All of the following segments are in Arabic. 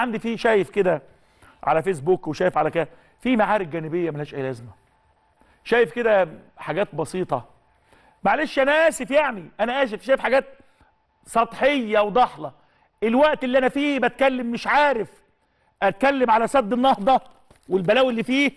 عندي في شايف كده على فيسبوك وشايف على كده في معارك جانبيه ملهاش اي لازمه شايف كده حاجات بسيطه معلش انا اسف يعني انا اسف شايف حاجات سطحيه وضحله الوقت اللي انا فيه بتكلم مش عارف اتكلم على سد النهضه والبلاوي اللي فيه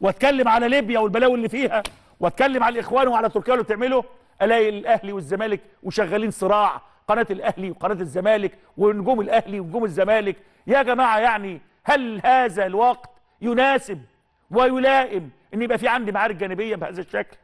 واتكلم على ليبيا والبلاوي اللي فيها واتكلم على الاخوان وعلى تركيا اللي بتعمله الاقي الاهلي والزمالك وشغالين صراع قناه الاهلي وقناه الزمالك ونجوم الاهلي ونجوم الزمالك يا جماعه يعني هل هذا الوقت يناسب ويلائم ان يبقى في عندي معارك جانبيه بهذا الشكل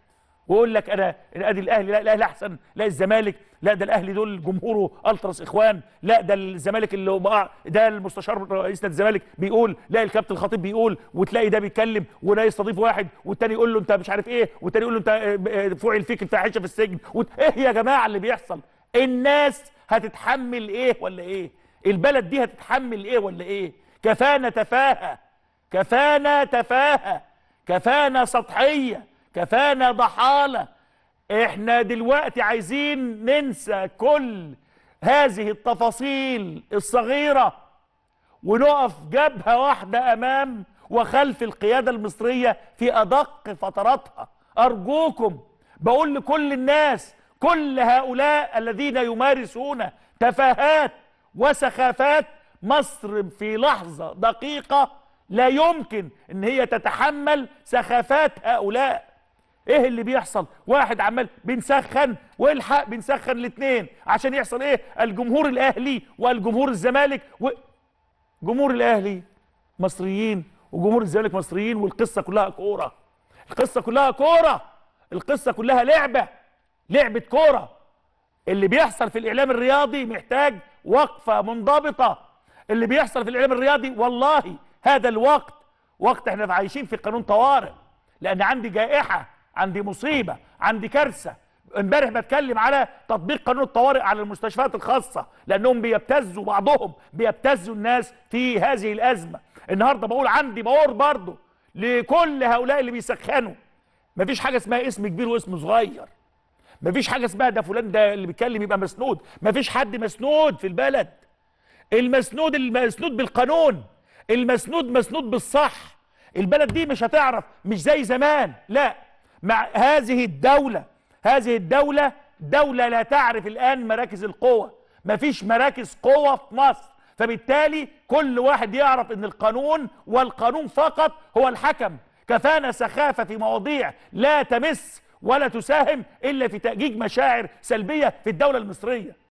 واقول لك انا ادي الاهلي لا الاهلي احسن لا الزمالك لا ده الاهلي دول جمهوره التراس اخوان لا ده الزمالك اللي هو ده المستشار رئيس نادي الزمالك بيقول لا الكابتن الخطيب بيقول وتلاقي ده بيتكلم وده يستضيف واحد والتاني يقول له انت مش عارف ايه والتاني يقول له انت آه، آه، فعل فيك الفاحشه في السجن ايه يا جماعه اللي بيحصل الناس هتتحمل ايه ولا ايه البلد دي هتتحمل ايه ولا ايه كفانا تفاهه كفانا تفاهه كفانا سطحيه كفانا ضحاله احنا دلوقتي عايزين ننسى كل هذه التفاصيل الصغيره ونقف جبهه واحده امام وخلف القياده المصريه في ادق فتراتها ارجوكم بقول لكل الناس كل هؤلاء الذين يمارسون تفاهات وسخافات مصر في لحظة دقيقة لا يمكن ان هي تتحمل سخافات هؤلاء ايه اللي بيحصل واحد عمال بنسخن والحق بنسخن الاثنين عشان يحصل ايه الجمهور الاهلي والجمهور الزمالك و... جمهور الاهلي مصريين وجمهور الزمالك مصريين والقصه كلها كوره القصه كلها كوره القصه كلها لعبه لعبه كوره اللي بيحصل في الاعلام الرياضي محتاج وقفه منضبطه اللي بيحصل في الاعلام الرياضي والله هذا الوقت وقت احنا عايشين في قانون طوارئ لان عندي جائحه عندي مصيبه عندي كارثه امبارح بتكلم على تطبيق قانون الطوارئ على المستشفيات الخاصه لانهم بيبتزوا بعضهم بيبتزوا الناس في هذه الازمه النهارده بقول عندي باور برضه لكل هؤلاء اللي بيسخنوا مفيش حاجه اسمها اسم كبير واسم صغير مفيش حاجه اسمها ده فلان ده اللي بيتكلم يبقى مسنود مفيش حد مسنود في البلد المسنود المسنود بالقانون المسنود مسنود بالصح البلد دي مش هتعرف مش زي زمان لا مع هذه الدوله هذه الدوله دوله لا تعرف الان مراكز القوه مفيش مراكز قوه في مصر فبالتالي كل واحد يعرف ان القانون والقانون فقط هو الحكم كفانا سخافه في مواضيع لا تمس ولا تساهم إلا في تأجيج مشاعر سلبية في الدولة المصرية